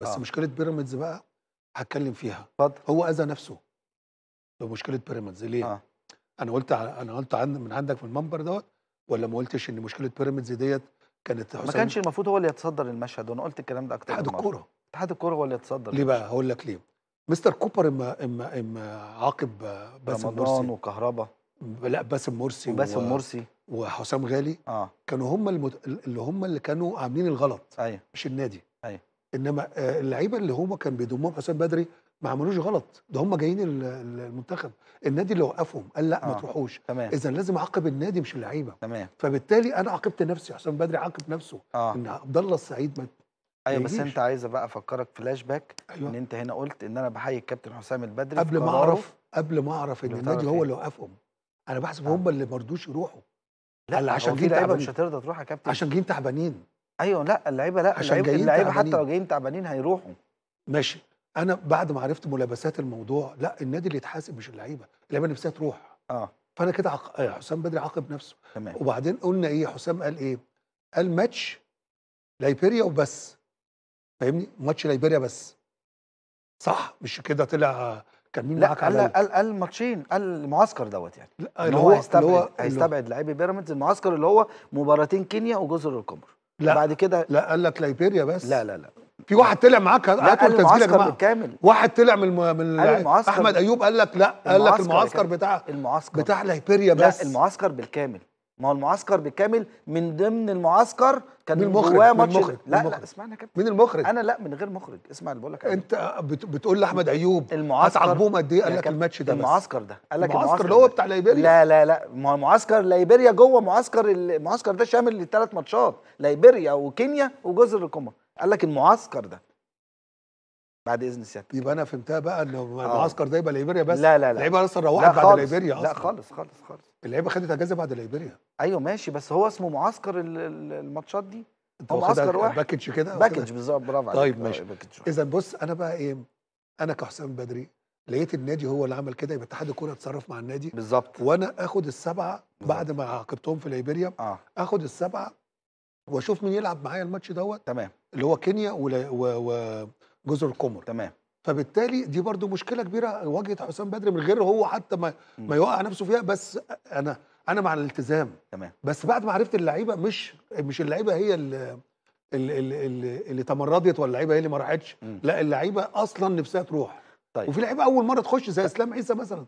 بس آه. مشكله بيراميدز بقى هتكلم فيها اتفضل هو اذى نفسه بمشكله بيراميدز ليه؟ آه. انا قلت انا قلت عن من عندك في المنبر دوت ولا ما قلتش ان مشكله بيراميدز ديت كانت حسام ما كانش المفروض هو اللي يتصدر المشهد وانا قلت الكلام ده اكتر اتحاد الكوره اتحاد الكوره هو اللي يتصدر ليه بقى؟ هقول لك ليه مستر كوبر اما اما اما عاقب باسم مرسي رمضان وكهربا لا باسم مرسي وباسم مرسي وحسام غالي آه. كانوا هم المت... اللي هم اللي كانوا عاملين الغلط ايوه مش النادي ايوه انما آه، اللعيبه اللي هم كان بيضمهم حسام بدري ما عملوش غلط ده هم جايين المنتخب النادي اللي وقفهم قال لا آه. ما تروحوش اذا لازم اعاقب النادي مش اللعيبه تمام فبالتالي انا عاقبت نفسي حسام بدري عاقب نفسه آه. ان عبد الله السعيد ما ايوه بس انت عايز بقى افكرك فلاش باك أيوة. ان انت هنا قلت ان انا بحيي الكابتن حسام البدري قبل ما اعرف قبل ما اعرف ان النادي هو اللي وقفهم انا بحسب آه. هم اللي ما رضوش يروحوا لا عشان جايين تعبانين مش هترضى تروح يا كابتن عشان جايين تعبانين ايوه لا اللعيبه لا عشان اللعيبه, اللعيبة حتى لو جايين تعبانين هيروحوا ماشي انا بعد ما عرفت ملابسات الموضوع لا النادي اللي يتحاسب مش اللعيبه اللعيبه نفسها تروح اه فانا كده عق... آه، حسام بدري عاقب نفسه تمام وبعدين قلنا ايه حسام قال ايه قال ماتش ليبيريا وبس فاهمني ماتش ليبيريا بس صح مش كده طلع كان مين معاك على قال قال قال ماتشين قال المعسكر دوت يعني لا اللي هو هيستبعد هيستبعد لعيبه بيراميدز المعسكر اللي هو مباراتين كينيا وجزر القمر لا بعد كده لا قال لك ليبيريا بس لا لا لا في واحد طلع معاك هاتوا التسجيل يا جماعه واحد طلع من من احمد ايوب قال لك لا قال لك المعسكر بتاع المعسكر بتاع ليبيريا بس لا المعسكر بالكامل ما هو المعسكر بالكامل من ضمن المعسكر كان من المخرج جواه ماتش لا المخرج. لا اسمعني يا كابتن مين المخرج؟ انا لا من غير مخرج اسمع اللي بقول لك انت بتقول لاحمد عيوب المعسكر هتعاقبهم قد ايه؟ قال لك الماتش ده المعسكر ده قال لك المعسكر اللي هو بتاع ليبيريا لا لا لا ما هو معسكر ليبيريا جوه معسكر المعسكر ده شامل لثلاث ماتشات ليبيريا وكينيا وجزر القمر قال لك المعسكر ده بعد اذن سيادتك يبقى انا فهمتها بقى ان آه. المعسكر ده يبقى ليبيريا بس لا لا لا اللعيبه اصلا روحت بعد ليبيريا اصلا لا خالص خالص خالص اللعيبه خدت اجازه بعد ليبيريا ايوه ماشي بس هو اسمه معسكر الماتشات دي انت معسكر واحد باكج كده باكج بالظبط برافو عليك طيب ماشي اذا بص انا بقى ايه انا كحسام بدري لقيت النادي هو اللي عمل كده يبقى اتحاد الكوره اتصرف مع النادي بالظبط وانا اخد السبعه بعد ما عاقبتهم في ليبيريا آه. اخد السبعه واشوف مين يلعب معايا الماتش دوت تمام اللي هو كينيا و... و... و... جزر القمر تمام فبالتالي دي برضو مشكله كبيره واجهت حسام بدري من غير هو حتى ما ما يوقع نفسه فيها بس انا انا مع الالتزام تمام بس بعد ما عرفت اللعيبه مش مش اللعيبه هي اللي اللي, اللي, اللي تمردت ولا اللعيبه هي اللي ما راحتش لا اللعيبه اصلا نفسها تروح طيب. وفي لعيبه اول مره تخش زي اسلام عيسى مثلا